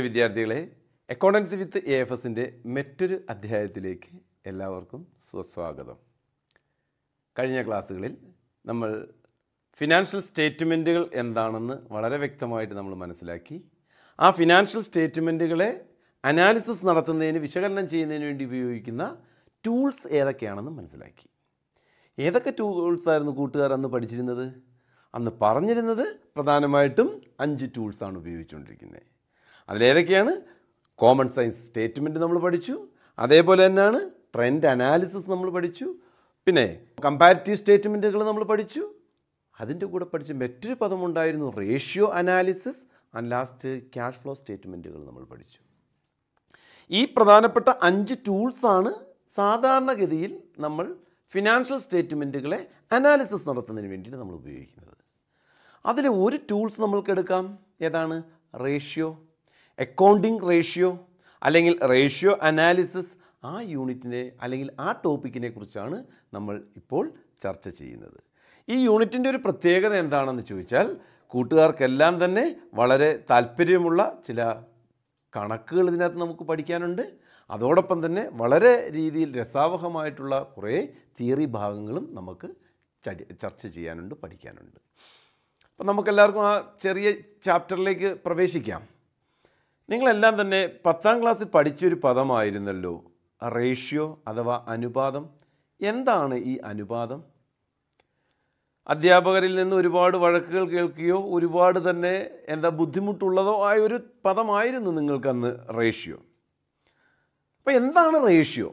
പ്രിയ വിദ്യാർത്ഥികളെ accountancy with a F എസിൻ്റെ മറ്റൊരു അധ്യായത്തിലേക്ക് എല്ലാവർക്കും സുസ്വാഗതം കഴിഞ്ഞ ക്ലാസ്സുകളിൽ നമ്മൾ ഫിനാൻഷ്യൽ സ്റ്റേറ്റ്മെൻറ്റുകൾ എന്താണെന്ന് വളരെ വ്യക്തമായിട്ട് നമ്മൾ മനസ്സിലാക്കി ആ ഫിനാൻഷ്യൽ സ്റ്റേറ്റ്മെൻറ്റുകളെ അനാലിസിസ് നടത്തുന്നതിന് വിശകലനം ചെയ്യുന്നതിന് വേണ്ടി ഉപയോഗിക്കുന്ന ടൂൾസ് ഏതൊക്കെയാണെന്ന് മനസ്സിലാക്കി ഏതൊക്കെ ടൂൾസ് ആയിരുന്നു കൂട്ടുകാർ അന്ന് പഠിച്ചിരുന്നത് അന്ന് പറഞ്ഞിരുന്നത് പ്രധാനമായിട്ടും അഞ്ച് ടൂൾസാണ് ഉപയോഗിച്ചുകൊണ്ടിരിക്കുന്നത് അതിലേതൊക്കെയാണ് കോമൺ സയൻസ് സ്റ്റേറ്റ്മെൻറ്റ് നമ്മൾ പഠിച്ചു അതേപോലെ തന്നെയാണ് ട്രെൻഡ് അനാലിസിസ് നമ്മൾ പഠിച്ചു പിന്നെ കമ്പാരിറ്റീവ് സ്റ്റേറ്റ്മെൻറ്റുകൾ നമ്മൾ പഠിച്ചു അതിൻ്റെ കൂടെ പഠിച്ച മറ്റൊരു പദമുണ്ടായിരുന്നു ratio analysis and last cash flow സ്റ്റേറ്റ്മെൻറ്റുകൾ നമ്മൾ പഠിച്ചു ഈ പ്രധാനപ്പെട്ട അഞ്ച് ടൂൾസാണ് സാധാരണഗതിയിൽ നമ്മൾ ഫിനാൻഷ്യൽ സ്റ്റേറ്റ്മെൻറ്റുകളെ അനാലിസിസ് നടത്തുന്നതിന് വേണ്ടിയിട്ട് നമ്മൾ ഉപയോഗിക്കുന്നത് അതിൽ ഒരു ടൂൾസ് നമ്മൾക്കെടുക്കാം ഏതാണ് റേഷ്യോ അക്കൗണ്ടിങ് റേഷ്യോ അല്ലെങ്കിൽ റേഷ്യോ അനാലിസിസ് ആ യൂണിറ്റിനെ അല്ലെങ്കിൽ ആ ടോപ്പിക്കിനെ കുറിച്ചാണ് നമ്മൾ ഇപ്പോൾ ചർച്ച ചെയ്യുന്നത് ഈ യൂണിറ്റിൻ്റെ ഒരു പ്രത്യേകത എന്താണെന്ന് ചോദിച്ചാൽ കൂട്ടുകാർക്കെല്ലാം തന്നെ വളരെ താല്പര്യമുള്ള ചില കണക്കുകൾ ഇതിനകത്ത് നമുക്ക് പഠിക്കാനുണ്ട് അതോടൊപ്പം തന്നെ വളരെ രീതിയിൽ രസാവഹമായിട്ടുള്ള കുറേ തിയറി ഭാഗങ്ങളും നമുക്ക് ചർച്ച ചെയ്യാനുണ്ട് പഠിക്കാനുണ്ട് അപ്പം നമുക്കെല്ലാവർക്കും ആ ചെറിയ ചാപ്റ്ററിലേക്ക് പ്രവേശിക്കാം നിങ്ങളെല്ലാം തന്നെ പത്താം ക്ലാസ്സിൽ പഠിച്ചൊരു പദമായിരുന്നല്ലോ റേഷ്യോ അഥവാ അനുപാതം എന്താണ് ഈ അനുപാതം അധ്യാപകരിൽ നിന്ന് ഒരുപാട് വഴക്കുകൾ കേൾക്കുകയോ ഒരുപാട് തന്നെ എന്താ ബുദ്ധിമുട്ടുള്ളതോ ആയ ഒരു പദമായിരുന്നു നിങ്ങൾക്കന്ന് റേഷ്യോ അപ്പോൾ എന്താണ് റേഷ്യോ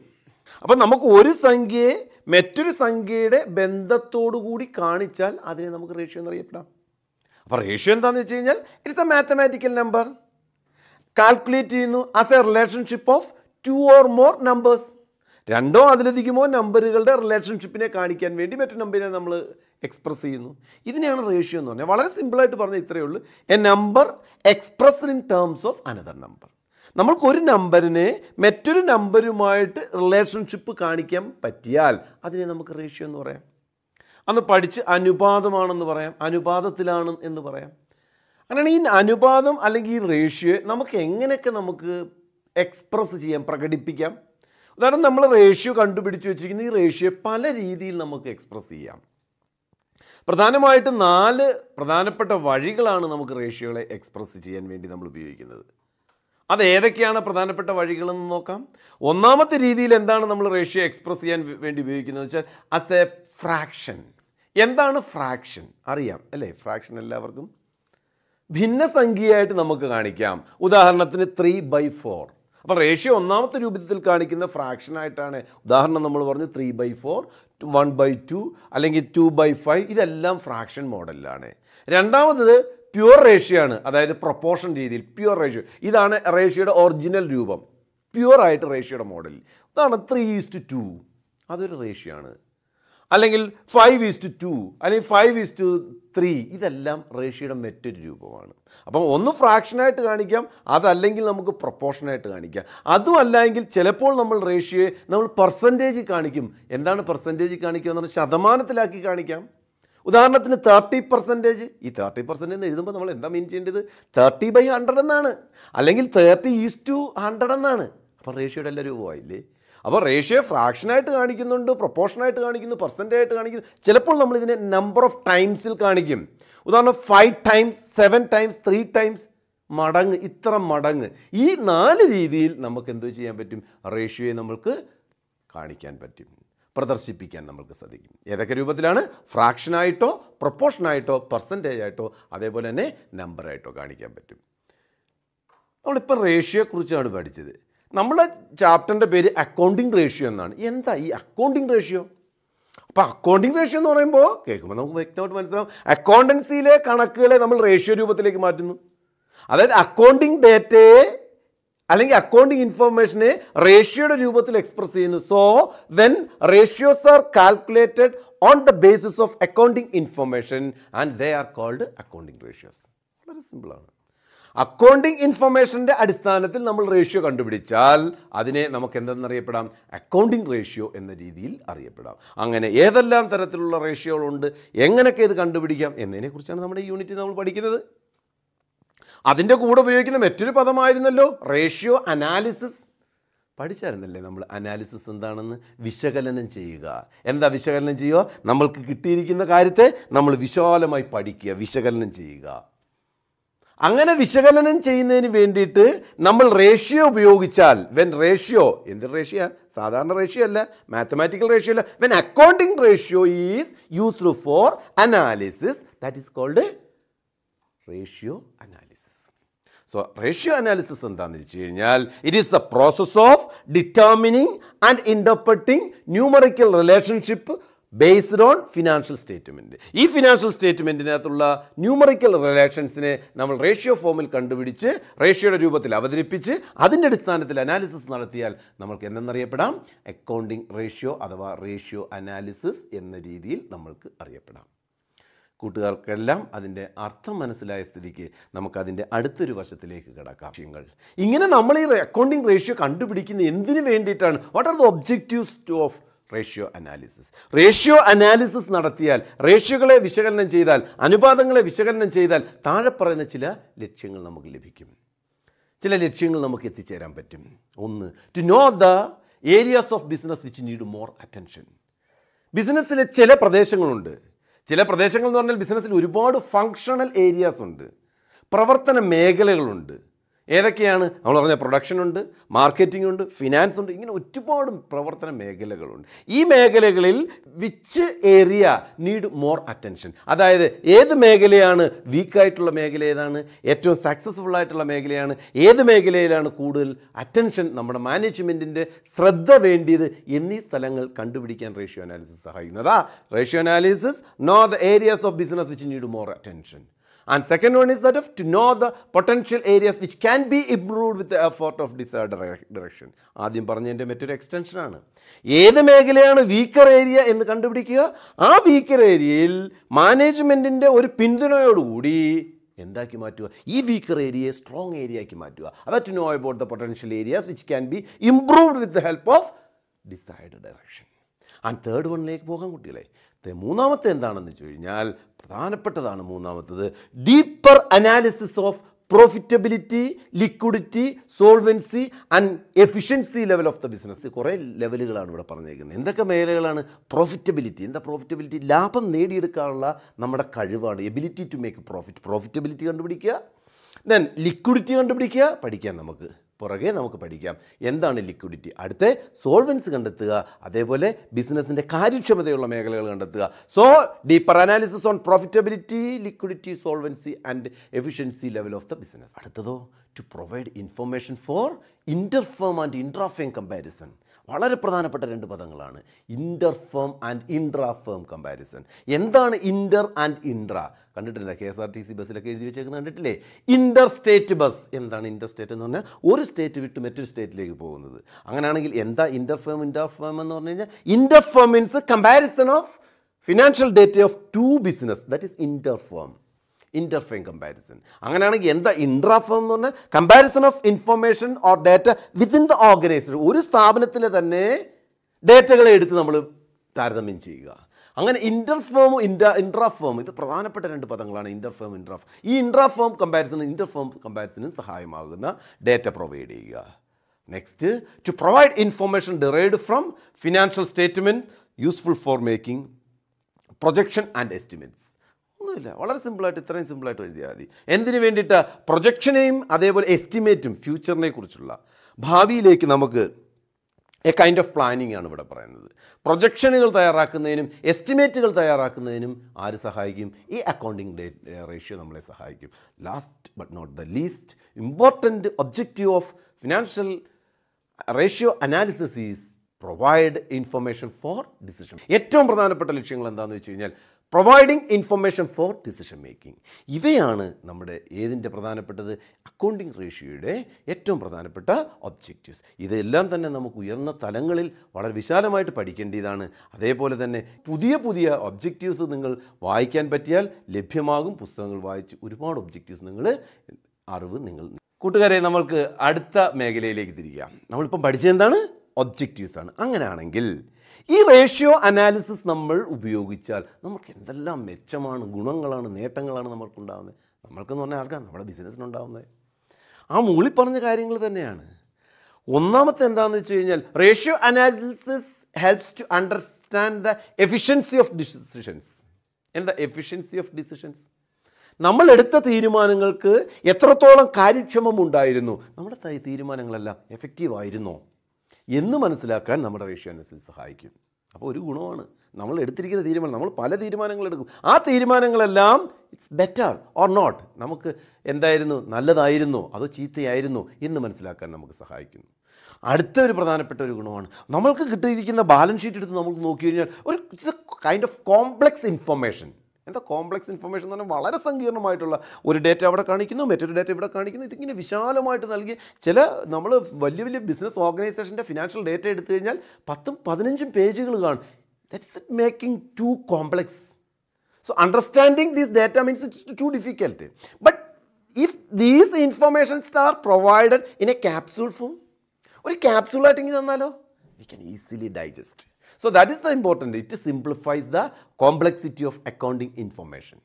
അപ്പോൾ നമുക്ക് ഒരു സംഖ്യയെ മറ്റൊരു സംഖ്യയുടെ ബന്ധത്തോടു കൂടി കാണിച്ചാൽ അതിനെ നമുക്ക് റേഷ്യോ എന്നറിയപ്പെടാം അപ്പോൾ റേഷ്യോ എന്താണെന്ന് വെച്ച് കഴിഞ്ഞാൽ it's a mathematical number calculate ചെയ്യുന്നു as a relationship of two or more numbers രണ്ടോ അതിലധികമോ നമ്പറുകളുടെ റിലേഷൻഷിപ്പിനെ കാണിക്കാൻ വേണ്ടി മറ്റു നമ്പറിനെ നമ്മൾ എക്സ്പ്രസ് ചെയ്യുന്നു ഇതിനെയാണ് റേഷ്യോ എന്ന് പറഞ്ഞാൽ വളരെ സിമ്പിളായിട്ട് പറഞ്ഞാൽ ഇത്രയേ ഉള്ളൂ a number expressed in terms of another number നമ്മൾക്ക് ഒരു നമ്പറിനെ മറ്റൊരു നമ്പറുമായിട്ട് റിലേഷൻഷിപ്പ് കാണിക്കാൻ പറ്റിയാൽ അതിനെ നമുക്ക് റേഷ്യോ എന്ന് പറയാം അന്ന് പഠിച്ച് അനുപാതമാണെന്ന് പറയാം അനുപാതത്തിലാണ് എന്ന് പറയാം അങ്ങനെ ഈ അനുപാതം അല്ലെങ്കിൽ ഈ റേഷ്യോ നമുക്ക് എങ്ങനെയൊക്കെ നമുക്ക് എക്സ്പ്രസ് ചെയ്യാം പ്രകടിപ്പിക്കാം ഉദാഹരണം നമ്മൾ റേഷ്യോ കണ്ടുപിടിച്ച് വെച്ചിരിക്കുന്ന ഈ റേഷ്യോ പല രീതിയിൽ നമുക്ക് എക്സ്പ്രസ് ചെയ്യാം പ്രധാനമായിട്ട് നാല് പ്രധാനപ്പെട്ട വഴികളാണ് നമുക്ക് റേഷ്യോകളെ എക്സ്പ്രസ് ചെയ്യാൻ വേണ്ടി നമ്മൾ ഉപയോഗിക്കുന്നത് അത് ഏതൊക്കെയാണ് പ്രധാനപ്പെട്ട വഴികളെന്ന് നോക്കാം ഒന്നാമത്തെ രീതിയിൽ എന്താണ് നമ്മൾ റേഷ്യോ എക്സ്പ്രസ് ചെയ്യാൻ വേണ്ടി ഉപയോഗിക്കുന്നത് വെച്ചാൽ അസ് എ ഫ്രാക്ഷൻ എന്താണ് ഫ്രാക്ഷൻ അറിയാം അല്ലേ ഫ്രാക്ഷൻ എല്ലാവർക്കും ഭിന്നസംഖ്യയായിട്ട് നമുക്ക് കാണിക്കാം ഉദാഹരണത്തിന് ത്രീ ബൈ ഫോർ അപ്പോൾ റേഷ്യോ ഒന്നാമത്തെ രൂപത്തിൽ കാണിക്കുന്ന ഫ്രാക്ഷനായിട്ടാണ് ഉദാഹരണം നമ്മൾ പറഞ്ഞു three by four one by two അല്ലെങ്കിൽ ടു ബൈ ഫൈവ് ഇതെല്ലാം ഫ്രാക്ഷൻ മോഡലിലാണ് രണ്ടാമത് പ്യുർ റേഷ്യോ ആണ് അതായത് പ്രൊപ്പോർഷൻ രീതിയിൽ പ്യുർ റേഷ്യോ ഇതാണ് റേഷ്യോയുടെ ഒറിജിനൽ രൂപം പ്യുവർ ആയിട്ട് റേഷ്യോയുടെ മോഡൽ അതാണ് ത്രീ ഈസ്റ്റ് ടു അതൊരു റേഷ്യോ ആണ് അല്ലെങ്കിൽ ഫൈവ് ഈസ്റ്റ് ടു അല്ലെങ്കിൽ ഫൈവ് ഈസ്റ്റ് ത്രീ ഇതെല്ലാം റേഷ്യയുടെ മറ്റൊരു രൂപമാണ് അപ്പം ഒന്ന് ഫ്രാക്ഷനായിട്ട് കാണിക്കാം അതല്ലെങ്കിൽ നമുക്ക് പ്രൊപ്പോർഷനായിട്ട് കാണിക്കാം അതുമല്ല എങ്കിൽ ചിലപ്പോൾ നമ്മൾ റേഷ്യയെ നമ്മൾ പെർസെൻറ്റേജ് കാണിക്കും എന്താണ് പെർസെൻറ്റേജ് കാണിക്കുക എന്ന് പറഞ്ഞാൽ ശതമാനത്തിലാക്കി കാണിക്കാം ഉദാഹരണത്തിന് തേർട്ടി പെർസെൻറ്റേജ് ഈ തേർട്ടി പെർസെൻറ്റേജ് എഴുതുമ്പോൾ നമ്മൾ എന്താ മീൻ ചെയ്യേണ്ടത് തേർട്ടി ബൈ ഹൺഡ്രഡ് എന്നാണ് അല്ലെങ്കിൽ തേർട്ടി ഈസ് ടു ഹൺഡ്രഡ് എന്നാണ് അപ്പം റേഷ്യയുടെ എല്ലാ രൂപമായില്ലേ അപ്പോൾ റേഷ്യോ ഫ്രാക്ഷനായിട്ട് കാണിക്കുന്നുണ്ട് പ്രൊപ്പോഷനായിട്ട് കാണിക്കുന്നു പെർസെൻറ്റേജ് കാണിക്കുന്നു ചിലപ്പോൾ നമ്മൾ ഇതിനെ നമ്പർ ഓഫ് ടൈംസിൽ കാണിക്കും ഉദാഹരണം five times seven times three times മടങ്ങ് ഇത്ര മടങ്ങ് ഈ നാല് രീതിയിൽ നമുക്ക് എന്തോ ചെയ്യാൻ പറ്റും റേഷ്യോയെ നമ്മൾക്ക് കാണിക്കാൻ പറ്റും പ്രദർശിപ്പിക്കാൻ നമുക്ക് സാധിക്കും ഏതൊക്കെ രൂപത്തിലാണ് ഫ്രാക്ഷനായിട്ടോ പ്രൊപ്പോഷനായിട്ടോ പെർസെൻറ്റേജ് ആയിട്ടോ അതേപോലെ തന്നെ നമ്പറായിട്ടോ കാണിക്കാൻ പറ്റും നമ്മളിപ്പോൾ റേഷ്യോയെക്കുറിച്ചാണ് പഠിച്ചത് നമ്മളെ ചാപ്റ്ററിൻ്റെ പേര് അക്കൗണ്ടിങ് റേഷ്യോ എന്നാണ് എന്താ ഈ അക്കൗണ്ടിങ് റേഷ്യോ അപ്പോൾ അക്കൗണ്ടിങ് റേഷ്യോ എന്ന് പറയുമ്പോൾ കേൾക്കുമ്പോൾ നമുക്ക് വ്യക്തമായിട്ട് മനസ്സിലാവും അക്കൗണ്ടൻസിയിലെ കണക്കുകളെ നമ്മൾ റേഷ്യോ രൂപത്തിലേക്ക് മാറ്റുന്നു അതായത് അക്കൗണ്ടിങ് ഡേറ്റയെ അല്ലെങ്കിൽ അക്കൗണ്ടിങ് ഇൻഫോർമേഷനെ റേഷ്യോയുടെ രൂപത്തിൽ എക്സ്പ്രസ് ചെയ്യുന്നു so when ratios are calculated on the basis of accounting information and they are called accounting ratios വളരെ സിമ്പിളാണ് അക്കൗണ്ടിങ് ഇൻഫർമേഷൻ്റെ അടിസ്ഥാനത്തിൽ നമ്മൾ റേഷ്യോ കണ്ടുപിടിച്ചാൽ അതിനെ നമുക്ക് എന്തെന്നറിയപ്പെടാം അക്കൗണ്ടിങ് റേഷ്യോ എന്ന രീതിയിൽ അറിയപ്പെടാം അങ്ങനെ ഏതെല്ലാം തരത്തിലുള്ള റേഷ്യോകളുണ്ട് എങ്ങനെയൊക്കെ ഇത് കണ്ടുപിടിക്കാം എന്നതിനെക്കുറിച്ചാണ് നമ്മുടെ ഈ യൂണിറ്റ് നമ്മൾ പഠിക്കുന്നത് അതിൻ്റെ കൂടെ ഉപയോഗിക്കുന്ന മറ്റൊരു പദമായിരുന്നല്ലോ റേഷ്യോ അനാലിസിസ് പഠിച്ചായിരുന്നല്ലേ നമ്മൾ അനാലിസിസ് എന്താണെന്ന് വിശകലനം ചെയ്യുക എന്താ വിശകലനം ചെയ്യുക നമ്മൾക്ക് കിട്ടിയിരിക്കുന്ന കാര്യത്തെ നമ്മൾ വിശാലമായി പഠിക്കുക വിശകലനം ചെയ്യുക അങ്ങനെ വിശകലനം ചെയ്യുന്നതിന് വേണ്ടിയിട്ട് നമ്മൾ റേഷ്യോ ഉപയോഗിച്ചാൽ വെൻ റേഷ്യോ എന്ത് റേഷ്യ സാധാരണ റേഷ്യോ അല്ല മാത്തമാറ്റിക്കൽ റേഷ്യോ അല്ല when accounting ratio is used for analysis that is called ratio analysis so ratio analysis എന്താണെന്ന് വെച്ച് കഴിഞ്ഞാൽ it is the process of determining and interpreting numerical relationship based on financial statement ഈ financial സ്റ്റേറ്റ്മെൻറ്റിനകത്തുള്ള numerical റിലേഷൻസിനെ നമ്മൾ ratio ഫോമിൽ കണ്ടുപിടിച്ച് റേഷ്യോയുടെ രൂപത്തിൽ അവതരിപ്പിച്ച് അതിൻ്റെ അടിസ്ഥാനത്തിൽ അനാലിസിസ് നടത്തിയാൽ നമ്മൾക്ക് എന്തെന്നറിയപ്പെടാം അക്കൗണ്ടിങ് റേഷ്യോ അഥവാ റേഷ്യോ അനാലിസിസ് എന്ന രീതിയിൽ നമ്മൾക്ക് അറിയപ്പെടാം കൂട്ടുകാർക്കെല്ലാം അതിൻ്റെ അർത്ഥം മനസ്സിലായ സ്ഥിതിക്ക് നമുക്കതിൻ്റെ അടുത്തൊരു വശത്തിലേക്ക് കിടക്കാം വിഷയങ്ങൾ ഇങ്ങനെ നമ്മൾ ഈ അക്കൗണ്ടിങ് റേഷ്യോ കണ്ടുപിടിക്കുന്ന എന്തിനു വേണ്ടിയിട്ടാണ് what are the objectives to of ratio analysis ratio analysis നടത്തിയാൽ റേഷ്യോകളെ വിശകലനം ചെയ്താൽ അനുപാതങ്ങളെ വിശകലനം ചെയ്താൽ താഴെ പറയുന്ന ചില ലക്ഷ്യങ്ങൾ നമുക്ക് ലഭിക്കും ചില ലക്ഷ്യങ്ങൾ നമുക്ക് എത്തിച്ചേരാൻ പറ്റും ഒന്ന് to know the areas of business which need more attention ബിസിനസ്സിലെ ചില പ്രദേശങ്ങളുണ്ട് ചില പ്രദേശങ്ങൾ എന്ന് പറഞ്ഞാൽ ബിസിനസ്സിൽ ഒരുപാട് ഫങ്ഷണൽ ഏരിയാസ് ഉണ്ട് പ്രവർത്തന മേഖലകളുണ്ട് ഏതൊക്കെയാണ് നമ്മൾ പറഞ്ഞ പ്രൊഡക്ഷൻ ഉണ്ട് മാർക്കറ്റിംഗ് ഉണ്ട് ഫിനാൻസ് ഉണ്ട് ഇങ്ങനെ ഒരുപാട് പ്രവർത്തന മേഖലകളുണ്ട് ഈ മേഖലകളിൽ which area need more attention അതായത് ഏത് മേഖലയാണ് വീക്കായിട്ടുള്ള മേഖല ഏതാണ് ഏറ്റവും സക്സസ്ഫുൾ ആയിട്ടുള്ള മേഖലയാണ് ഏത് മേഖലയിലാണ് കൂടുതൽ അറ്റൻഷൻ നമ്മുടെ മാനേജ്മെൻറ്റിൻ്റെ ശ്രദ്ധ വേണ്ടിയത് എന്നീ സ്ഥലങ്ങൾ കണ്ടുപിടിക്കാൻ റേഷ്യോ അനാലിസിസ് സഹായിക്കുന്നതാ ratio analysis know the areas of business which need more attention And second one is that of to know the potential areas which can be improved with the effort of desired direction. ആദ്യം പറഞ്ഞതിൻ്റെ മറ്റൊരു എക്സ്റ്റൻഷനാണ് ഏത് മേഖലയാണ് weaker area എന്ന് കണ്ടുപിടിക്കുക ആ weaker ഏരിയയിൽ മാനേജ്മെൻറ്റിൻ്റെ ഒരു പിന്തുണയോടുകൂടി എന്താക്കി മാറ്റുക ഈ വീക്കർ ഏരിയയെ സ്ട്രോങ് ഏരിയയാക്കി മാറ്റുക അതാ to know about the potential areas which can be improved with the help of decide direction and third വണ്ണിലേക്ക് പോകാം കുട്ടികളെ മൂന്നാമത്തെ എന്താണെന്ന് വെച്ച് കഴിഞ്ഞാൽ പ്രധാനപ്പെട്ടതാണ് മൂന്നാമത്തത് deeper analysis of profitability liquidity solvency and efficiency level of the business കുറേ ലെവലുകളാണ് ഇവിടെ പറഞ്ഞേക്കുന്നത് എന്തൊക്കെ മേഖലകളാണ് പ്രോഫിറ്റബിലിറ്റി എന്താ പ്രോഫിറ്റബിലിറ്റി ലാഭം നേടിയെടുക്കാനുള്ള നമ്മുടെ കഴിവാണ് ability to make profit profitability കണ്ടുപിടിക്കുക ദെൻ ലിക്വിഡിറ്റി കണ്ടുപിടിക്കുക പഠിക്കാം നമുക്ക് പുറകെ നമുക്ക് പഠിക്കാം എന്താണ് ലിക്വിഡിറ്റി അടുത്ത സോൾവൻസ് കണ്ടെത്തുക അതേപോലെ ബിസിനസ്സിൻ്റെ കാര്യക്ഷമതയുള്ള മേഖലകൾ കണ്ടെത്തുക so deeper analysis on profitability liquidity solvency and efficiency level of the business അടുത്തതോ to provide information for interfirm and intrafirm comparison വളരെ പ്രധാനപ്പെട്ട രണ്ട് പദങ്ങളാണ് inter firm and intra firm comparison എന്താണ് ഇൻ്റർ ആൻഡ് ഇൻട്രാ കണ്ടിട്ടില്ല K S R T C ബസ്സിലൊക്കെ എഴുതി വെച്ചേക്കുന്നത് കണ്ടിട്ടില്ലേ ഇൻ്റർ സ്റ്റേറ്റ് ബസ് എന്താണ് ഇൻ്റർ സ്റ്റേറ്റ് എന്ന് പറഞ്ഞാൽ ഒരു സ്റ്റേറ്റ് വിട്ട് മറ്റൊരു സ്റ്റേറ്റിലേക്ക് പോകുന്നത് അങ്ങനെയാണെങ്കിൽ എന്താ ഇൻ്റർ ഫേം ഇൻ്റർ ഫേം എന്ന് പറഞ്ഞു കഴിഞ്ഞാൽ inter firm means comparison of financial data of two business that is inter firm interfirm comparison അങ്ങനെയാണെങ്കിൽ എന്താ ഇൻട്രാഫെയിം എന്ന് പറഞ്ഞാൽ comparison of information or data within the organisation ഒരു സ്ഥാപനത്തിലെ തന്നെ ഡേറ്റകളെ എടുത്ത് നമ്മൾ താരതമ്യം ചെയ്യുക അങ്ങനെ ഇൻ്റർഫോം ഇൻ്റ ഇൻട്രാഫോം ഇത് പ്രധാനപ്പെട്ട രണ്ട് പദങ്ങളാണ് ഇൻ്റർഫോം ഇൻട്രാഫ് ഈ ഇൻട്രാഫോം കമ്പാരിസൺ ഇൻ്റർഫോം കമ്പാരിസണിന് സഹായമാകുന്ന ഡേറ്റ പ്രൊവൈഡ് ചെയ്യുക next to provide information derived from financial statement useful for making projection and estimates ഒന്നുമില്ല വളരെ സിമ്പിളായിട്ട് ഇത്രയും സിമ്പിളായിട്ട് എഴുതിയാൽ മതി എന്തിനു വേണ്ടിയിട്ട് പ്രൊജക്ഷനെയും അതേപോലെ എസ്റ്റിമേറ്റും ഫ്യൂച്ചറിനെ കുറിച്ചുള്ള ഭാവിയിലേക്ക് നമുക്ക് എ കൈൻഡ് ഓഫ് പ്ലാനിങ് ആണ് ഇവിടെ പറയുന്നത് പ്രൊജക്ഷനുകൾ തയ്യാറാക്കുന്നതിനും എസ്റ്റിമേറ്റുകൾ തയ്യാറാക്കുന്നതിനും ആര് സഹായിക്കും ഈ അക്കൗണ്ടിങ് റേഷ്യോ നമ്മളെ സഹായിക്കും last but not the least important objective of financial ratio analysis is provide information for decision ഏറ്റവും പ്രധാനപ്പെട്ട ലക്ഷ്യങ്ങൾ എന്താണെന്ന് വെച്ച് കഴിഞ്ഞാൽ providing information for decision making ഇവയാണ് നമ്മുടെ ഏതിൻ്റെ പ്രധാനപ്പെട്ടത് അക്കൗണ്ടിങ് റേഷ്യോയുടെ ഏറ്റവും പ്രധാനപ്പെട്ട ഒബ്ജക്റ്റീവ്സ് ഇതെല്ലാം തന്നെ നമുക്ക് ഉയർന്ന തലങ്ങളിൽ വളരെ വിശാലമായിട്ട് പഠിക്കേണ്ടതാണ് അതേപോലെ തന്നെ പുതിയ പുതിയ ഒബ്ജക്റ്റീവ്സ് നിങ്ങൾ വായിക്കാൻ പറ്റിയാൽ ലഭ്യമാകും പുസ്തകങ്ങൾ വായിച്ച് ഒരുപാട് ഒബ്ജക്റ്റീവ്സ് നിങ്ങൾ അറിവ് നിങ്ങൾ കൂട്ടുകാരെ നമ്മൾക്ക് അടുത്ത മേഖലയിലേക്ക് തിരിക്കാം നമ്മളിപ്പം പഠിച്ചത് എന്താണ് ഒബ്ജക്റ്റീവ്സാണ് അങ്ങനെയാണെങ്കിൽ ഈ റേഷ്യോ അനാലിസിസ് നമ്മൾ ഉപയോഗിച്ചാൽ നമുക്ക് എന്തെല്ലാം മെച്ചമാണ് ഗുണങ്ങളാണ് നേട്ടങ്ങളാണ് നമുക്കുണ്ടാകുന്നത് നമ്മൾക്കെന്ന് പറഞ്ഞാൽ ആർക്കാണ് നമ്മുടെ ബിസിനസ്സിനുണ്ടാകുന്നത് ആ മൂളി പറഞ്ഞ കാര്യങ്ങൾ തന്നെയാണ് ഒന്നാമത്തെ എന്താണെന്ന് വെച്ച് കഴിഞ്ഞാൽ ratio analysis helps to understand the efficiency of decisions എന്താ എഫിഷ്യൻസി ഓഫ് ഡിസിഷൻസ് നമ്മൾ എടുത്ത തീരുമാനങ്ങൾക്ക് എത്രത്തോളം കാര്യക്ഷമമുണ്ടായിരുന്നു നമ്മുടെ തീരുമാനങ്ങളെല്ലാം എഫക്റ്റീവ് ആയിരുന്നോ എന്ന് മനസ്സിലാക്കാൻ നമ്മുടെ റേഷ്യോ അനാലിസിസ് സഹായിക്കും അപ്പോൾ ഒരു ഗുണമാണ് നമ്മൾ എടുത്തിരിക്കുന്ന തീരുമാനം നമ്മൾ പല തീരുമാനങ്ങളെടുക്കും ആ തീരുമാനങ്ങളെല്ലാം ഇറ്റ്സ് ബെറ്റർ ഓർ നോട്ട് നമുക്ക് എന്തായിരുന്നു നല്ലതായിരുന്നോ അതോ ചീത്തയായിരുന്നോ എന്ന് മനസ്സിലാക്കാൻ നമുക്ക് സഹായിക്കുന്നു അടുത്ത ഒരു പ്രധാനപ്പെട്ട ഒരു ഗുണമാണ് നമ്മൾക്ക് കിട്ടിയിരിക്കുന്ന ബാലൻസ് ഷീറ്റ് എടുത്ത് നമുക്ക് നോക്കി കഴിഞ്ഞാൽ ഒരു it's a kind of complex information എന്താ കോംപ്ലക്സ് ഇൻഫർമേഷൻ എന്ന് പറഞ്ഞാൽ വളരെ സങ്കീർണമായിട്ടുള്ള ഒരു ഡേറ്റ അവിടെ കാണിക്കുന്നു മറ്റൊരു ഡേറ്റ ഇവിടെ കാണിക്കുന്നു ഇതിങ്ങനെ വിശാലമായിട്ട് നൽകി ചില നമ്മൾ വലിയ വലിയ ബിസിനസ് ഓർഗനൈസേഷൻ്റെ ഫിനാൻഷ്യൽ ഡേറ്റ എടുത്തു കഴിഞ്ഞാൽ പത്തും പതിനഞ്ചും പേജുകൾ കാണും that's it making too complex so understanding these data means it's too difficult but if these informations are provided in a capsule form ഒരു ആയിട്ട് ഇങ്ങനെ തന്നാലോ we can easily digest So that is the important. It simplifies the complexity of accounting information.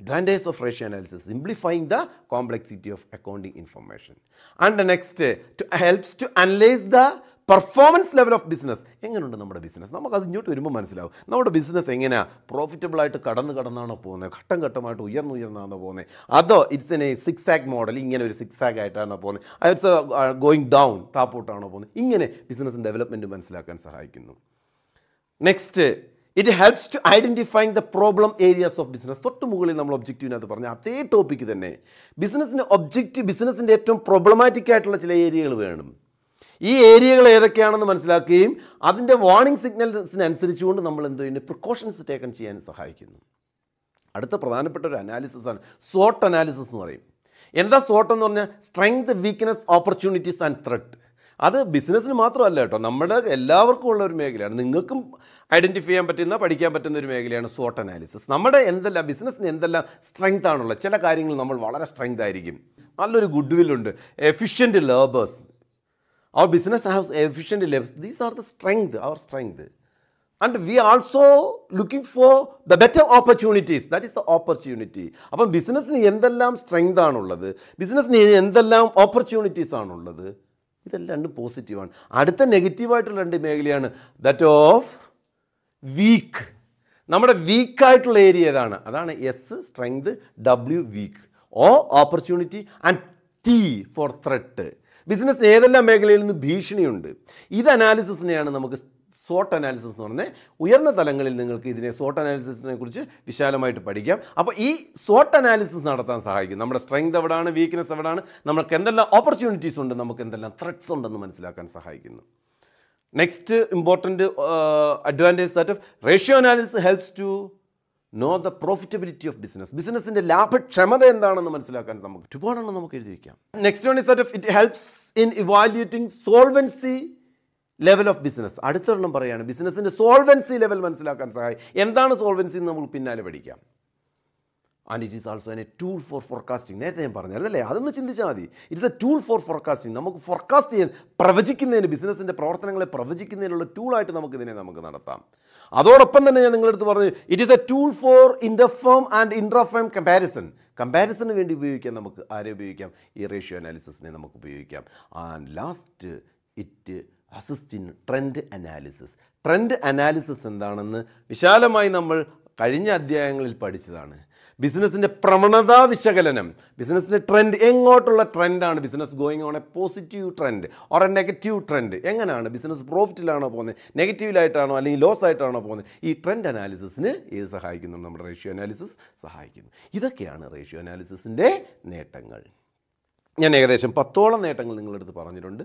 Advantage of ratio analysis, simplifying the complexity of accounting information. And the next, eh, to, helps to analyze the performance level of business എങ്ങനെയുണ്ട് നമ്മുടെ business നമുക്കത് ഇങ്ങോട്ട് വരുമ്പോൾ മനസ്സിലാവും നമ്മുടെ business എങ്ങനെയാണ് പ്രോഫിറ്റബിളായിട്ട് കടന്ന് കടന്നാണോ പോകുന്നത് ഘട്ടം ഘട്ടമായിട്ട് ഉയർന്നു ഉയർന്നാണോ പോകുന്നത് അതോ ഇറ്റ്സ് എൻ സിക്സ് ആക്ക് മോഡൽ ഇങ്ങനെ ഒരു സിക്സ് ആക്ക് ആയിട്ടാണോ പോകുന്നത് ഇറ്റ്സ് ഗോയിങ് ഡൗൺ താപ്പോട്ടാണോ പോകുന്നത് ഇങ്ങനെ ബിസിനസ് ഡെവലപ്മെൻറ്റ് മനസ്സിലാക്കാൻ സഹായിക്കുന്നു next it helps to identify the problem areas of business തൊട്ട് മുകളിൽ നമ്മൾ ഒബ്ജക്റ്റീവിനകത്ത് പറഞ്ഞ അതേ ടോപ്പിക്ക് തന്നെ ബിസിനസ്സിൻ്റെ ഒബ്ജക്റ്റീവ് ബിസിനസ്സിൻ്റെ ഏറ്റവും പ്രോബ്ലമാറ്റിക് ആയിട്ടുള്ള ചില ഏരിയകൾ വേണം ഈ ഏരിയകൾ ഏതൊക്കെയാണെന്ന് മനസ്സിലാക്കുകയും അതിൻ്റെ വാർണിംഗ് സിഗ്നൽസിനനുസരിച്ചുകൊണ്ട് നമ്മൾ എന്ത് ചെയ്യുന്നു പ്രിക്കോഷൻസ് ടേക്കൺ ചെയ്യാൻ സഹായിക്കുന്നു അടുത്ത പ്രധാനപ്പെട്ട ഒരു അനാലിസിസ് ആണ് സോട്ട് അനാലിസിസ് എന്ന് പറയും എന്താ സോട്ട് എന്ന് പറഞ്ഞാൽ strength weakness opportunities and threat അത് ബിസിനസ്സിന് മാത്രമല്ല കേട്ടോ നമ്മുടെ എല്ലാവർക്കും ഉള്ള ഒരു മേഖലയാണ് നിങ്ങൾക്കും ഐഡൻറ്റിഫൈ ചെയ്യാൻ പറ്റുന്ന പഠിക്കാൻ പറ്റുന്ന ഒരു മേഖലയാണ് സോട്ട് അനാലിസിസ് നമ്മുടെ എന്തെല്ലാം ബിസിനസ്സിന് എന്തെല്ലാം സ്ട്രെങ്ത് ആണുള്ളത് ചില കാര്യങ്ങൾ നമ്മൾ വളരെ സ്ട്രെങ്ത് ആയിരിക്കും നല്ലൊരു ഗുഡ് വില്ലുണ്ട് efficient labours our business haves efficient labours these are the strength our strength and we also looking for the better opportunities that is the opportunity അപ്പം ബിസിനസ്സിന് എന്തെല്ലാം സ്ട്രെങ്ത് ആണുള്ളത് ബിസിനസ്സിന് എന്തെല്ലാം ഓപ്പർച്യൂണിറ്റീസ് ആണുള്ളത് ഇതെല്ലാം രണ്ടും പോസിറ്റീവാണ് അടുത്ത നെഗറ്റീവായിട്ടുള്ള രണ്ട് മേഖലയാണ് ദാറ്റ് ഓഫ് വീക്ക് നമ്മുടെ വീക്കായിട്ടുള്ള ഏരിയ ഏതാണ് അതാണ് S strength W weak O opportunity and T for threat business ഏതെല്ലാം മേഖലയിൽ നിന്ന് ഭീഷണിയുണ്ട് ഇത് അനാലിസിസിനെയാണ് നമുക്ക് സോട്ട് അനാലിസിസ് എന്ന് പറഞ്ഞാൽ ഉയർന്ന തലങ്ങളിൽ നിങ്ങൾക്ക് ഇതിനെ സോട്ട് അനാലിസിസിനെ കുറിച്ച് വിശാലമായിട്ട് പഠിക്കാം അപ്പോൾ ഈ സോട്ട് അനാലിസിസ് നടത്താൻ സഹായിക്കും നമ്മുടെ സ്ട്രെങ്ത് എവിടെയാണ് വീക്ക്നെസ് എവിടെയാണ് നമുക്ക് എന്തെല്ലാം ഓപ്പർച്യൂണിറ്റീസ് ഉണ്ട് നമുക്ക് എന്തെല്ലാം ത്രെഡ്സ് ഉണ്ടെന്ന് മനസ്സിലാക്കാൻ സഹായിക്കുന്നു next important advantage that of ratio analysis helps to know the profitability of business ബിസിനസിൻ്റെ ലാഭക്ഷമത എന്താണെന്ന് മനസ്സിലാക്കാൻ നമുക്ക് ഒരുപാടെണ്ണം നമുക്ക് എഴുതി next one is that of it helps in evaluating solvency level of business അടുത്തൊരെണ്ണം പറയുകയാണ് ബിസിനസ്സിൻ്റെ സോൾവൻസി ലെവൽ മനസ്സിലാക്കാൻ സഹായിക്കും എന്താണ് സോൾവൻസി എന്ന് നമ്മൾ പിന്നാലെ പഠിക്കാം and it is also a tool for forecasting നേരത്തെ ഞാൻ അല്ലേ അതൊന്ന് ചിന്തിച്ചാൽ മതി it's a tool for forecasting നമുക്ക് ഫോർകാസ്റ്റ് ചെയ്യാൻ പ്രവചിക്കുന്നതിന് ബിസിനസ്സിൻ്റെ പ്രവർത്തനങ്ങളെ പ്രവചിക്കുന്നതിനുള്ള ടൂളായിട്ട് നമുക്കിതിനെ നമുക്ക് നടത്താം അതോടൊപ്പം തന്നെ ഞാൻ നിങ്ങളടുത്ത് പറഞ്ഞു it is a tool for interfirm and intrafirm comparison കമ്പാരിസണിന് വേണ്ടി ഉപയോഗിക്കാം നമുക്ക് ആരെ ഉപയോഗിക്കാം ഈ റേഷ്യോ അനാലിസിസിനെ നമുക്ക് ഉപയോഗിക്കാം and last it assist in trend analysis trend analysis എന്താണെന്ന് വിശാലമായി നമ്മൾ കഴിഞ്ഞ അധ്യായങ്ങളിൽ പഠിച്ചതാണ് ബിസിനസ്സിൻ്റെ പ്രവണതാ വിശകലനം ബിസിനസ്സിൻ്റെ ട്രെൻഡ് എങ്ങോട്ടുള്ള ട്രെൻഡാണ് business going on a positive trend or a negative trend എങ്ങനെയാണ് ബിസിനസ് പ്രോഫിറ്റിലാണോ പോകുന്നത് നെഗറ്റീവിലായിട്ടാണോ അല്ലെങ്കിൽ ലോസ് ആയിട്ടാണോ പോകുന്നത് ഈ ട്രെൻഡ് അനാലിസിസിന് ഏത് സഹായിക്കുന്നു നമ്മുടെ റേഷ്യോ അനാലിസിസ് സഹായിക്കുന്നു ഇതൊക്കെയാണ് റേഷ്യോ അനാലിസിസിൻ്റെ നേട്ടങ്ങൾ ഞാൻ ഏകദേശം പത്തോളം നേട്ടങ്ങൾ നിങ്ങളെടുത്ത് പറഞ്ഞിട്ടുണ്ട്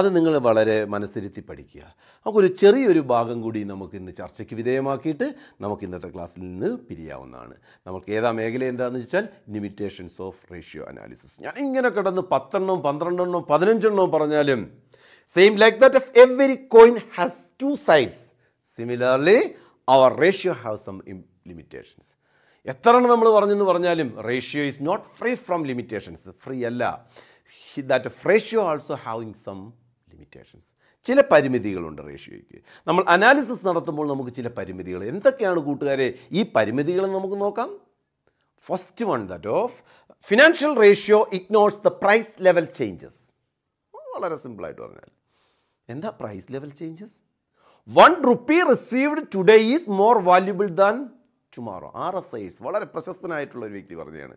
അത് നിങ്ങൾ വളരെ മനസ്സിരുത്തി പഠിക്കുക നമുക്കൊരു ചെറിയൊരു ഭാഗം കൂടി നമുക്ക് ഇന്ന് ചർച്ചയ്ക്ക് വിധേയമാക്കിയിട്ട് നമുക്ക് ഇന്നത്തെ ക്ലാസ്സിൽ നിന്ന് പിരിയാവുന്നതാണ് നമുക്ക് ഏതാ മേഖല എന്താണെന്ന് വെച്ചാൽ ലിമിറ്റേഷൻസ് ഓഫ് റേഷ്യോ അനാലിസിസ് ഞാൻ ഇങ്ങനെ കിടന്ന് പത്തെണ്ണം പന്ത്രണ്ടെണ്ണം പതിനഞ്ചെണ്ണവും പറഞ്ഞാലും same like that of every coin has two sides similarly our ratio have some limitations എത്ര എണ്ണം നമ്മൾ പറഞ്ഞെന്ന് പറഞ്ഞാലും ratio is not free from limitations free അല്ല that ratio also having some limitations ചില പരിമിതികളുണ്ട് റേഷ്യോയ്ക്ക് നമ്മൾ അനാലിസിസ് നടത്തുമ്പോൾ നമുക്ക് ചില പരിമിതികൾ എന്തൊക്കെയാണ് കൂട്ടുകാരെ ഈ പരിമിതികൾ നമുക്ക് നോക്കാം first one that of financial ratio ignores the price level changes വളരെ സിമ്പിളായിട്ട് പറഞ്ഞാൽ എന്താ price level changes one rupee received today is more valuable than tomorrow R S ഐസ് വളരെ പ്രശസ്തനായിട്ടുള്ള ഒരു വ്യക്തി പറഞ്ഞതാണ്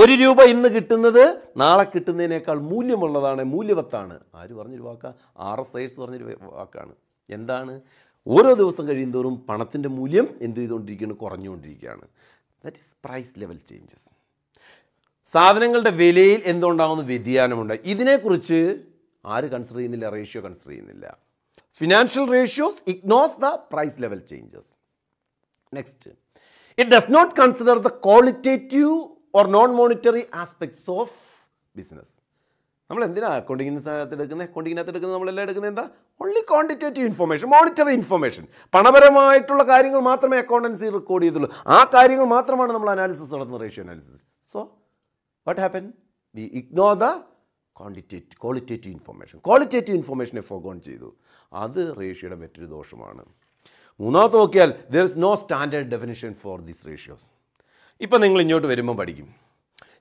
ഒരു രൂപ ഇന്ന് കിട്ടുന്നത് നാളെ കിട്ടുന്നതിനേക്കാൾ മൂല്യമുള്ളതാണ് മൂല്യവത്താണ് ആര് പറഞ്ഞൊരു വാക്കാ ആർ എസ് ഐസ് പറഞ്ഞൊരു വാക്കാണ് എന്താണ് ഓരോ ദിവസം കഴിയുന്തോറും പണത്തിൻ്റെ മൂല്യം എന്ത് ചെയ്തുകൊണ്ടിരിക്കുകയാണ് കുറഞ്ഞുകൊണ്ടിരിക്കുകയാണ് that is price level changes സാധനങ്ങളുടെ വിലയിൽ എന്തുണ്ടാകുന്ന വ്യതിയാനമുണ്ട് ഇതിനെക്കുറിച്ച് ആര് കൺസിഡർ ചെയ്യുന്നില്ല റേഷ്യോ കൺസിഡർ ചെയ്യുന്നില്ല financial ratios ignores the price level changes next it does not consider the qualitative or non monetary aspects of business നമ്മൾ എന്തിനാ അക്കൗണ്ടിങ്ങിന് സ്ഥാനത്ത് എടുക്കുന്നത് അക്കൗണ്ടിങ്ങിനകത്ത് എടുക്കുന്നത് നമ്മളെല്ലാം എടുക്കുന്നത് എന്താ only quantitative information monetary information പണപരമായിട്ടുള്ള കാര്യങ്ങൾ മാത്രമേ അക്കൗണ്ടൻസി റെക്കോർഡ് ചെയ്തുള്ളൂ ആ കാര്യങ്ങൾ മാത്രമാണ് നമ്മൾ അനാലിസിസ് നടത്തുന്നത് ratio analysis so what happen we ignore the quantitate qualitative information qualitative ഇൻഫർമേഷനെ ഫോഗോൺ ചെയ്തു അത് റേഷ്യയുടെ മറ്റൊരു ദോഷമാണ് മൂന്നാമത്തെ നോക്കിയാൽ there is no standard definition for these ratios ഇപ്പം നിങ്ങൾ ഇങ്ങോട്ട് വരുമ്പോൾ പഠിക്കും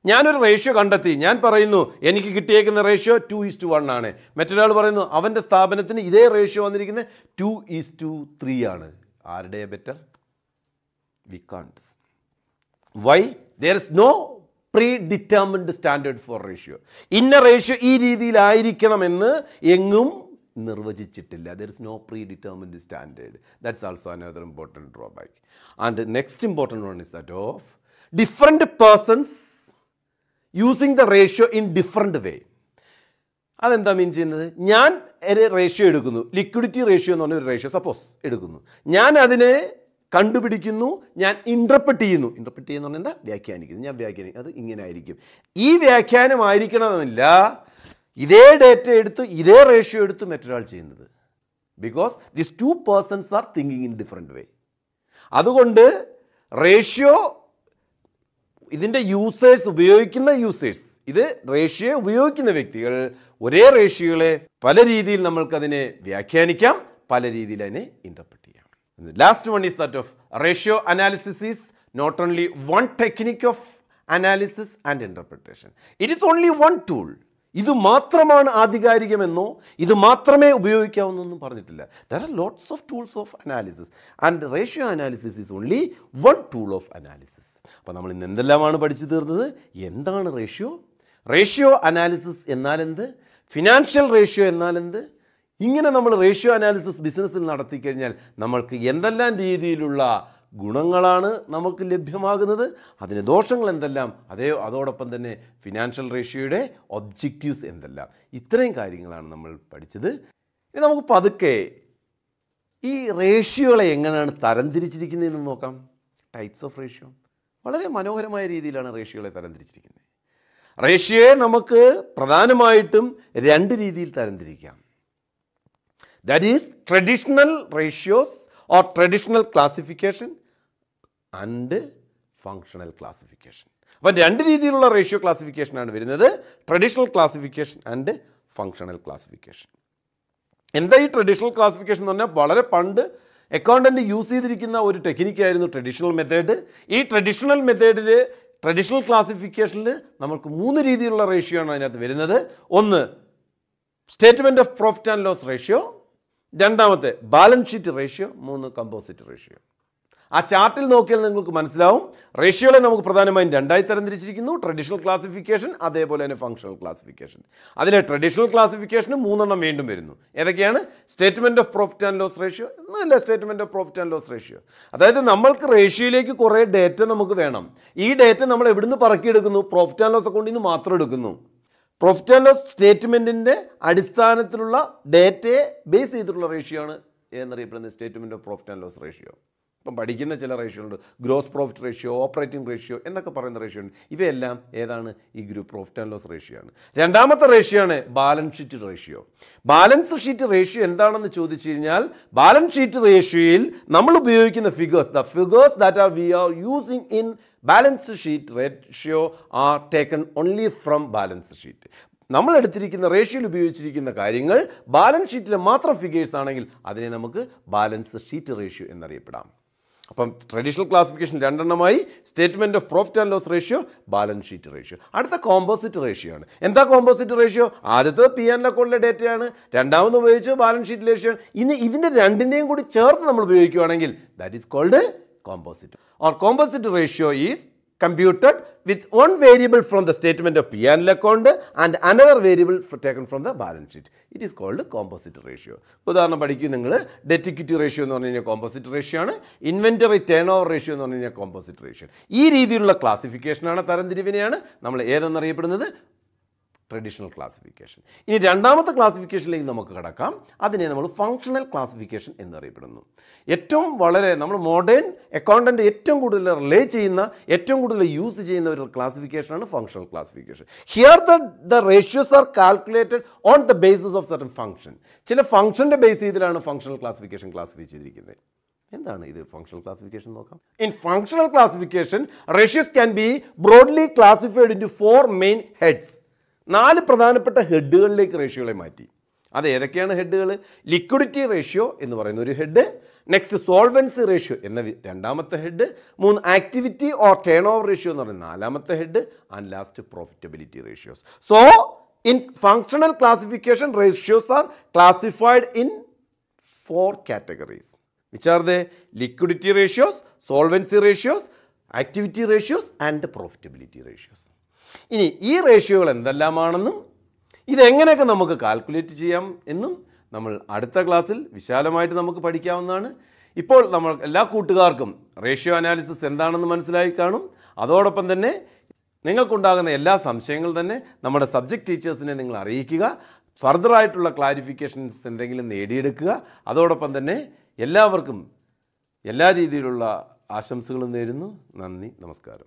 ഞാനൊരു റേഷ്യോ കണ്ടെത്തി ഞാൻ പറയുന്നു എനിക്ക് കിട്ടിയേക്കുന്ന ratio two is to one ആണ് മറ്റൊരാൾ പറയുന്നു അവൻ്റെ സ്ഥാപനത്തിന് ഇതേ റേഷ്യോ വന്നിരിക്കുന്നത് ടു ഈസ് ടു ത്രീ ആണ് ആരുടെ better we can't why there is no predetermined standard for ratio ഇന്ന റേഷ്യോ ഈ രീതിയിലായിരിക്കണമെന്ന് എങ്ങും നിർവചിച്ചിട്ടില്ല there is no predetermined standard that's also another important drawback and next important one is that of different persons using the ratio in different way അതെന്താ mean ചെയ്യുന്നത് ഞാൻ ഒരു ratio എടുക്കുന്നു ലിക്വിഡിറ്റി റേഷ്യോ എന്ന് പറഞ്ഞ ഒരു റേഷ്യോ സപ്പോസ് എടുക്കുന്നു ഞാൻ അതിനെ കണ്ടുപിടിക്കുന്നു ഞാൻ ഇൻ്റർപ്രറ്റ് ചെയ്യുന്നു ഇൻ്റർപ്രറ്റ് ചെയ്യുന്ന പറഞ്ഞാൽ എന്താ വ്യാഖ്യാനിക്കുന്നു ഞാൻ വ്യാഖ്യാനിക്കുന്നു അത് ഇങ്ങനെ ആയിരിക്കും ഈ വ്യാഖ്യാനമായിരിക്കണമെന്നില്ല ഇതേ ഡേറ്റ എടുത്ത് ഇതേ റേഷ്യോ എടുത്ത് മറ്റൊരാൾ ചെയ്യുന്നത് because this two persons are thinking in different way അതുകൊണ്ട് റേഷ്യോ ഇതിൻ്റെ യൂസേഴ്സ് ഉപയോഗിക്കുന്ന യൂസേഴ്സ് ഇത് റേഷ്യോ ഉപയോഗിക്കുന്ന വ്യക്തികൾ ഒരേ റേഷ്യോകളെ പല രീതിയിൽ നമ്മൾക്കതിനെ വ്യാഖ്യാനിക്കാം പല രീതിയിൽ അതിനെ ഇൻ്റർപ്രറ്റ് ചെയ്യാം last one is that of ratio analysis is not only one technique of analysis and interpretation it is only one tool ഇത് മാത്രമാണ് ആധികാരികമെന്നോ ഇത് മാത്രമേ ഉപയോഗിക്കാവുന്നൊന്നും പറഞ്ഞിട്ടില്ല there are lots of tools of analysis and ratio analysis is only one tool of analysis അപ്പോൾ നമ്മൾ ഇന്ന് എന്തെല്ലാമാണ് പഠിച്ചു തീർന്നത് എന്താണ് റേഷ്യോ റേഷ്യോ അനാലിസിസ് എന്നാൽ എന്ത് ഫിനാൻഷ്യൽ റേഷ്യോ എന്ത് ഇങ്ങനെ നമ്മൾ റേഷ്യോ അനാലിസിസ് ബിസിനസ്സിൽ നടത്തിക്കഴിഞ്ഞാൽ നമ്മൾക്ക് എന്തെല്ലാം രീതിയിലുള്ള ഗുണങ്ങളാണ് നമുക്ക് ലഭ്യമാകുന്നത് അതിന് ദോഷങ്ങൾ എന്തെല്ലാം അതേ അതോടൊപ്പം തന്നെ ഫിനാൻഷ്യൽ റേഷ്യോയുടെ ഒബ്ജക്റ്റീവ്സ് എന്തെല്ലാം ഇത്രയും കാര്യങ്ങളാണ് നമ്മൾ പഠിച്ചത് ഇനി നമുക്ക് പതുക്കെ ഈ റേഷ്യോകളെ എങ്ങനെയാണ് തരംതിരിച്ചിരിക്കുന്നതെന്ന് നോക്കാം ടൈപ്സ് ഓഫ് റേഷ്യോ വളരെ മനോഹരമായ രീതിയിലാണ് റേഷ്യോകളെ തരംതിരിച്ചിരിക്കുന്നത് റേഷ്യോയെ നമുക്ക് പ്രധാനമായിട്ടും രണ്ട് രീതിയിൽ തരംതിരിക്കാം that is traditional ratios or traditional classification and functional classification അപ്പം രണ്ട് രീതിയിലുള്ള റേഷ്യോ ക്ലാസിഫിക്കേഷനാണ് വരുന്നത് traditional classification and functional classification എന്താ ഈ ട്രഡീഷണൽ ക്ലാസിഫിക്കേഷൻ എന്ന് പറഞ്ഞാൽ വളരെ പണ്ട് അക്കൗണ്ടൻറ്റ് യൂസ് ചെയ്തിരിക്കുന്ന ഒരു ടെക്നിക്കായിരുന്നു ട്രഡീഷണൽ മെത്തേഡ് ഈ ട്രഡീഷണൽ മെത്തേഡിൽ ട്രഡീഷണൽ ക്ലാസിഫിക്കേഷനിൽ നമുക്ക് മൂന്ന് രീതിയിലുള്ള റേഷ്യോ ആണ് അതിനകത്ത് വരുന്നത് ഒന്ന് statement of profit and loss ratio രണ്ടാമത്തെ ബാലൻസ് ഷീറ്റ് റേഷ്യോ മൂന്ന് കമ്പോസിറ്റ് റേഷ്യോ ആ ചാർട്ടിൽ നോക്കിയാൽ നിങ്ങൾക്ക് മനസ്സിലാവും റേഷ്യോകളെ നമുക്ക് പ്രധാനമായും രണ്ടായി തരംതിരിച്ചിരിക്കുന്നു ട്രഡീഷണൽ ക്ലാസിഫിക്കേഷൻ അതേപോലെ തന്നെ ഫങ്ഷണൽ ക്ലാസിഫിക്കേഷൻ അതിലെ ട്രഡീഷണൽ ക്ലാസിഫിക്കേഷന് മൂന്നെണ്ണം വീണ്ടും വരുന്നു ഏതൊക്കെയാണ് statement of profit and loss ratio എന്നല്ല statement of profit and loss ratio അതായത് നമ്മൾക്ക് റേഷ്യോയിലേക്ക് കുറേ ഡേറ്റ നമുക്ക് വേണം ഈ ഡേറ്റ നമ്മൾ എവിടുന്ന് പറക്കിയെടുക്കുന്നു പ്രോഫിറ്റ് ആൻഡ് ലോസ് അക്കൗണ്ടിൽ നിന്ന് മാത്രം എടുക്കുന്നു പ്രോഫിറ്റ് ആൻഡ് ലോസ് സ്റ്റേറ്റ്മെൻറ്റിൻ്റെ അടിസ്ഥാനത്തിലുള്ള ഡേറ്റയെ ബേസ് ചെയ്തിട്ടുള്ള റേഷ്യോ ആണ് എന്നറിയപ്പെടുന്ന statement of profit and loss ratio ഇപ്പം പഠിക്കുന്ന ചില റേഷ്യോ ഉണ്ട് gross profit ratio operating ratio എന്നൊക്കെ പറയുന്ന റേഷ്യോ ഉണ്ട് ഇവയെല്ലാം ഏതാണ് ഈ group profit and loss ratio ആണ് രണ്ടാമത്തെ റേഷ്യോ ആണ് balance sheet ratio balance sheet ratio എന്താണെന്ന് ചോദിച്ചു കഴിഞ്ഞാൽ ബാലൻസ് ഷീറ്റ് റേഷ്യോയിൽ നമ്മൾ ഉപയോഗിക്കുന്ന figures the figures that are we are using in balance sheet ratio are taken only from balance sheet നമ്മൾ എടുത്തിരിക്കുന്ന റേഷ്യയിൽ ഉപയോഗിച്ചിരിക്കുന്ന കാര്യങ്ങൾ ബാലൻസ് ഷീറ്റിലെ മാത്രം ഫിഗേഴ്സ് ആണെങ്കിൽ അതിനെ നമുക്ക് ബാലൻസ് ഷീറ്റ് റേഷ്യോ എന്നറിയപ്പെടാം അപ്പം ട്രഡീഷണൽ ക്ലാസിഫിക്കേഷൻ രണ്ടെണ്ണമായി statement of profit and loss ratio balance sheet ratio അടുത്ത കോമ്പോസിറ്റ് റേഷ്യോ ആണ് എന്താ കോമ്പോസിറ്റ് റേഷ്യോ ആദ്യത്തെ പി ആൻഡ് അക്കൗണ്ടിലെ ഡേറ്റയാണ് രണ്ടാമത് ഉപയോഗിച്ച് ബാലൻസ് ഷീറ്റ് റേഷ്യോ ആണ് ഇനി ഇതിൻ്റെ രണ്ടിൻ്റെയും കൂടി ചേർത്ത് നമ്മൾ ഉപയോഗിക്കുകയാണെങ്കിൽ that is called composite or composite ratio is computed with one variable from the statement of P and L account and another variable taken from the balance sheet. It is called composite ratio. ഉദാഹരണം പഠിക്കും നിങ്ങൾ debt equity ratio എന്ന് പറഞ്ഞു കഴിഞ്ഞാൽ composite ratio ആണ് inventory turnover ratio എന്ന് പറഞ്ഞു കഴിഞ്ഞാൽ കോമ്പോസിറ്റ് റേഷ്യോ ഈ രീതിയിലുള്ള ക്ലാസിഫിക്കേഷനാണ് തരംതിരിവിനെയാണ് നമ്മൾ ഏതെന്നറിയപ്പെടുന്നത് ട്രഡീഷണൽ ക്ലാസിഫിക്കേഷൻ ഇനി രണ്ടാമത്തെ ക്ലാസിഫിക്കേഷനിലേക്ക് നമുക്ക് കടക്കാം അതിനെ നമ്മൾ ഫങ്ഷണൽ ക്ലാസിഫിക്കേഷൻ എന്നറിയപ്പെടുന്നു ഏറ്റവും വളരെ നമ്മൾ മോഡേൺ അക്കൗണ്ടൻ്റ് ഏറ്റവും കൂടുതൽ റിലേ ചെയ്യുന്ന ഏറ്റവും കൂടുതൽ യൂസ് ചെയ്യുന്ന ഒരു ക്ലാസിഫിക്കേഷനാണ് functional classification here the the ratios are calculated on the basis of certain function ചില ഫങ്ഷൻ്റെ ബേസ് ചെയ്തിലാണ് ഫങ്ഷണൽ ക്ലാസിഫിക്കേഷൻ ക്ലാസിഫൈ ചെയ്തിരിക്കുന്നത് എന്താണ് ഇത് ഫങ്ഷണൽ ക്ലാസിഫിക്കേഷൻ നോക്കാം in functional classification ratios can be broadly classified in four main heads നാല് പ്രധാനപ്പെട്ട ഹെഡുകളിലേക്ക് റേഷ്യോകളെ മാറ്റി അത് ഏതൊക്കെയാണ് ഹെഡുകൾ ലിക്വിഡിറ്റി റേഷ്യോ എന്ന് പറയുന്ന ഒരു ഹെഡ് നെക്സ്റ്റ് സോൾവൻസി റേഷ്യോ എന്ന രണ്ടാമത്തെ ഹെഡ് മൂന്ന് activity or turnover ratio എന്ന് പറയുന്ന നാലാമത്തെ head and last profitability ratios so in functional classification ratios are classified in four categories which are liquidity ratios solvency ratios activity ratios and profitability ratios ഇനി ഈ റേഷ്യോകൾ എന്തെല്ലാമാണെന്നും ഇതെങ്ങനെയൊക്കെ നമുക്ക് calculate ചെയ്യാം എന്നും നമ്മൾ അടുത്ത ക്ലാസ്സിൽ വിശാലമായിട്ട് നമുക്ക് പഠിക്കാവുന്നതാണ് ഇപ്പോൾ നമ്മൾ എല്ലാ കൂട്ടുകാർക്കും റേഷ്യോ അനാലിസിസ് എന്താണെന്ന് മനസ്സിലായി കാണും അതോടൊപ്പം തന്നെ നിങ്ങൾക്കുണ്ടാകുന്ന എല്ലാ സംശയങ്ങളും തന്നെ നമ്മുടെ സബ്ജക്റ്റ് ടീച്ചേഴ്സിനെ നിങ്ങൾ അറിയിക്കുക ഫർദറായിട്ടുള്ള ക്ലാരിഫിക്കേഷൻസ് എന്തെങ്കിലും നേടിയെടുക്കുക അതോടൊപ്പം തന്നെ എല്ലാവർക്കും എല്ലാ രീതിയിലുള്ള ആശംസകളും നേരുന്നു നന്ദി നമസ്കാരം